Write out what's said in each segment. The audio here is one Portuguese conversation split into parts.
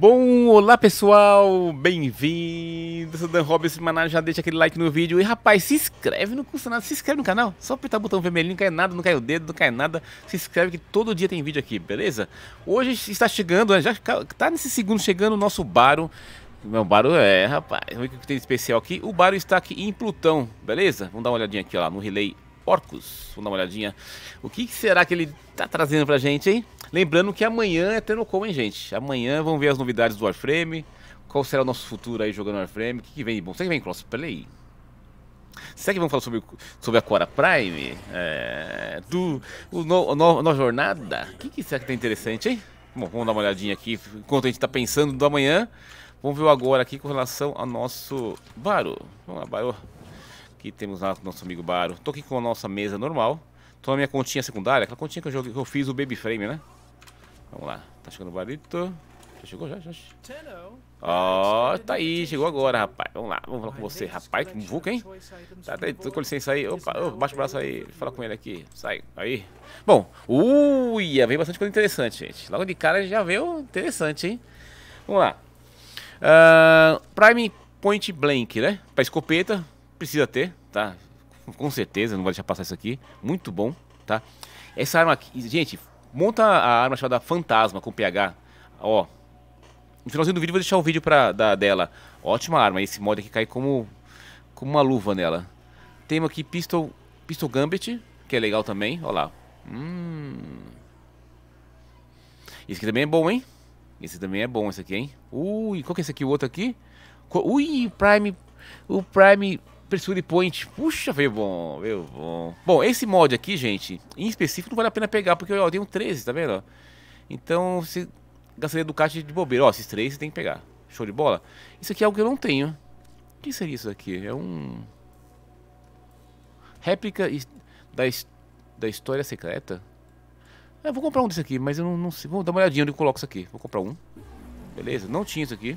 Bom, olá pessoal, bem-vindos, sou Dan Robson, Maná, já deixa aquele like no vídeo e rapaz, se inscreve, não custa nada, se inscreve no canal, só apertar o botão vermelhinho, não cai nada, não cai o dedo, não cai nada, se inscreve que todo dia tem vídeo aqui, beleza? Hoje está chegando, né, já está nesse segundo chegando o nosso baro, meu baro é, rapaz, o que tem de especial aqui? O baro está aqui em Plutão, beleza? Vamos dar uma olhadinha aqui ó, lá no relay porcos. Vamos dar uma olhadinha. O que, será que ele tá trazendo pra gente, hein? Lembrando que amanhã é Tenocom, hein, gente? Amanhã vamos ver as novidades do Warframe. Qual será o nosso futuro aí jogando Warframe? O que, que vem? Bom, será que vem crossplay? Será que vamos falar sobre, sobre a Cora Prime? É, do, o no, no, jornada? O que, que será que tá interessante, hein? Bom, vamos dar uma olhadinha aqui enquanto a gente tá pensando do amanhã. Vamos ver o agora aqui com relação ao nosso Baro. Vamos lá, Baro. Aqui temos lá nosso amigo Baro. Tô aqui com a nossa mesa normal. Tô na minha continha secundária, aquela continha que eu, joguei, que eu fiz o Baby Frame, né? Vamos lá. Tá chegando o barito. Já chegou? Já, já. Ó, oh, tá aí. Chegou agora, rapaz. Vamos lá. Vamos falar com você, rapaz. Que vulca, hein? Tá, tá, tô com licença aí. Opa, oh, baixa o braço aí. Fala com ele aqui. Sai. Aí. Bom. Uia, veio bastante coisa interessante, gente. Logo de cara já veio interessante, hein? Vamos lá. Uh, Prime Point Blank, né? Pra escopeta precisa ter, tá? Com certeza, não vou deixar passar isso aqui. Muito bom, tá? Essa arma aqui, gente, monta a arma chamada Fantasma com PH. Ó, no finalzinho do vídeo vou deixar o vídeo pra, da, dela. Ótima arma, esse mod aqui cai como, como uma luva nela. Temos aqui Pistol, Pistol Gambit, que é legal também, ó lá. Hum. Esse aqui também é bom, hein? Esse também é bom, esse aqui, hein? Ui, qual que é esse aqui? O outro aqui? Ui, Prime. O Prime Pressure Point. Puxa, veio bom, veio bom. Bom, esse mod aqui, gente, em específico não vale a pena pegar, porque ó, eu tenho 13, tá vendo? Então, você gastaria Ducati de bobeira. Ó, esses três você tem que pegar. Show de bola. Isso aqui é algo que eu não tenho. O que seria isso aqui? É um... Réplica da, da história secreta? Eu é, vou comprar um desse aqui, mas eu não, não sei. Vou dar uma olhadinha onde eu coloco isso aqui. Vou comprar um. Beleza, não tinha isso aqui.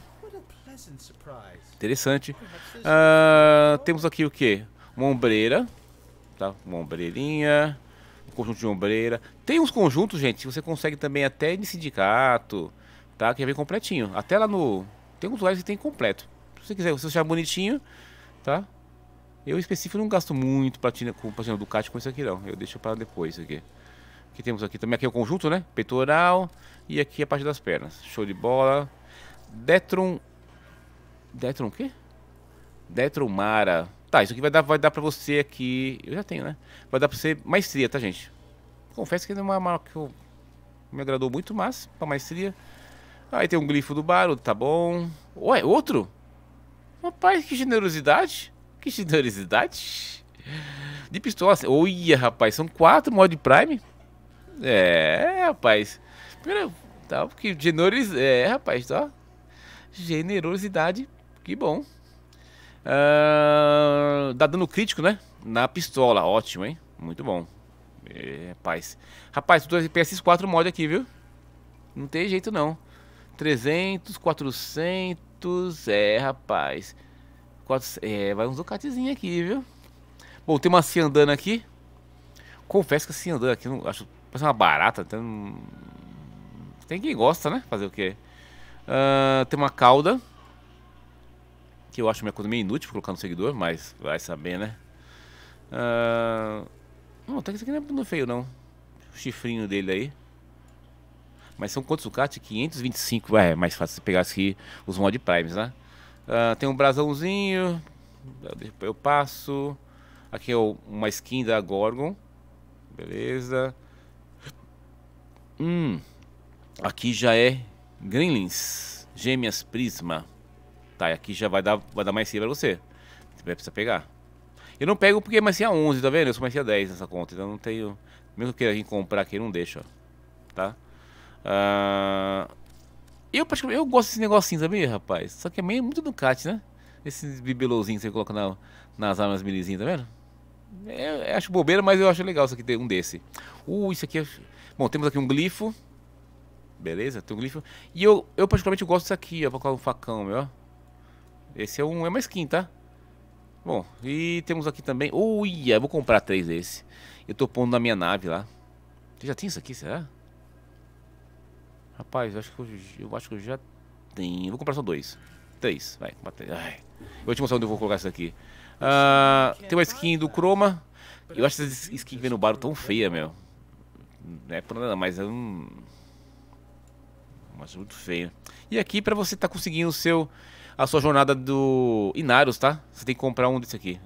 Interessante. Uh, temos aqui o que? Uma ombreira. Tá? Uma ombreirinha. Um conjunto de ombreira. Tem uns conjuntos, gente, que você consegue também até de sindicato. Tá? Que vem é completinho. Até lá no. Tem uns lugares que tem completo. Se você quiser, se você achar bonitinho, tá? Eu específico não gasto muito platina com platina Ducati com isso aqui não. Eu deixo para depois aqui. Que temos aqui também aqui é o conjunto, né? Peitoral e aqui a parte das pernas. Show de bola. Detron Detron o quê? Detromara. Tá, isso aqui vai dar, vai dar pra você aqui... Eu já tenho, né? Vai dar pra você maestria, tá, gente? Confesso que é uma marca que eu... me agradou muito, mas pra maestria... Aí tem um glifo do Baro, tá bom. Ué, outro? Rapaz, que generosidade. Que generosidade. De pistola. Assim, olha, rapaz, são quatro mod prime. É, rapaz. Primeiro, tá, porque generosidade... É, rapaz, tá. Generosidade que bom. Uh, ah, dá tá dano crítico, né? Na pistola, ótimo, hein? Muito bom. É, rapaz. Rapaz, tu PS4 mod aqui, viu? Não tem jeito não. 300, 400, é, rapaz. 400, é, vai uns ducatezinhos aqui, viu? Bom, tem uma Ciandana aqui. Confesso que a Ciandana aqui, não, acho, parece uma barata. Então, hum, tem quem gosta, né? Fazer o quê? Uh, tem uma cauda. Que eu acho uma coisa meio inútil colocar no seguidor, mas vai saber, né? Ah, não, até que isso aqui não é feio, não. O chifrinho dele aí. Mas são quantos Ducati? 525. É, mais fácil você pegar aqui os mod primes, né? Ah, tem um brasãozinho. Eu passo. Aqui é uma skin da Gorgon. Beleza. Hum. Aqui já é Gremlins. Gêmeas Prisma tá, aqui já vai dar, vai dar mais 100 pra você. Você vai precisar pegar. Eu não pego porque é mais a 11, tá vendo? Eu sou mais a 10 nessa conta, então não tenho... Mesmo que queira vir comprar aqui, não deixa, Tá? Uh... Eu, eu gosto desse negocinho, sabia, rapaz? Só que é meio muito Ducati, né? Esses bibelozinhos que você coloca na, nas armas milizinhas, tá vendo? Eu, é, eu, acho bobeira, mas eu acho legal isso aqui ter um desse. Uh, isso aqui é... Bom, temos aqui um glifo. Beleza, tem um glifo. E eu, eu particularmente gosto disso aqui, ó, vou colocar um facão, meu, ó. Esse é um é mais Skin, tá? Bom, e temos aqui também... Uia, eu vou comprar três desse. Eu tô pondo na minha nave lá. Você já tem isso aqui, será? Rapaz, eu acho que eu, eu, acho que eu já tenho. Vou comprar só dois. Três, vai. Bater. Ai. Eu vou te mostrar onde eu vou colocar isso aqui. Ah, tem uma skin do Chroma. Eu acho essa skin que vem no bar tão feia, meu. Não é por nada, mas um. não mas muito feio. E aqui para você estar tá conseguindo o seu a sua jornada do Inaros tá? Você tem que comprar um desse aqui.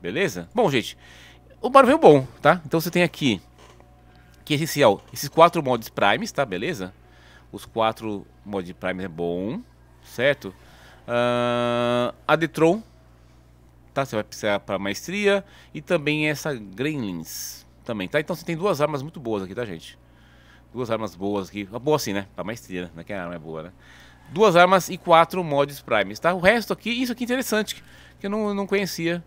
Beleza? Bom, gente, o barulho é bom, tá? Então você tem aqui que é essencial, esses quatro mods primes, tá? Beleza? Os quatro mods primes é bom, certo? Uh, a Detron, tá? Você vai precisar para maestria e também essa Gremlins também, tá? Então você tem duas armas muito boas aqui, tá, gente? Duas armas boas aqui. Ah, boa assim, né? Pra tá maestria, né? Que a arma é boa, né? Duas armas e quatro mods primes, tá? O resto aqui, isso aqui é interessante, que eu não, não conhecia.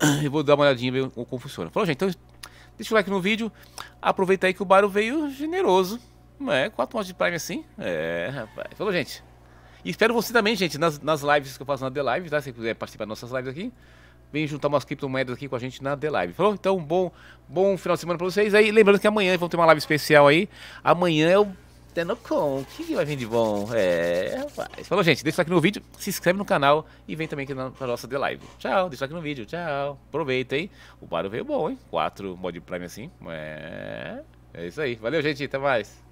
Eu vou dar uma olhadinha ver como funciona. Falou, gente, então deixa o like no vídeo. Aproveita aí que o Baro veio generoso. Não é? Quatro mods de prime assim? É, rapaz. Falou, gente. E espero você também, gente, nas, nas lives que eu faço na The Live, tá? Se você quiser participar das nossas lives aqui vem juntar umas criptomoedas aqui com a gente na The Live. Falou? Então, bom, bom final de semana pra vocês. Aí, lembrando que amanhã vão ter uma live especial aí. Amanhã é o Tenocon. O que vai vir de bom? É, rapaz. Falou, gente. Deixa o like no vídeo, se inscreve no canal e vem também aqui na, na nossa The Live. Tchau. Deixa o like no vídeo. Tchau. Aproveita, hein? O barulho veio bom, hein? Quatro mod prime assim. É... É isso aí. Valeu, gente. Até mais.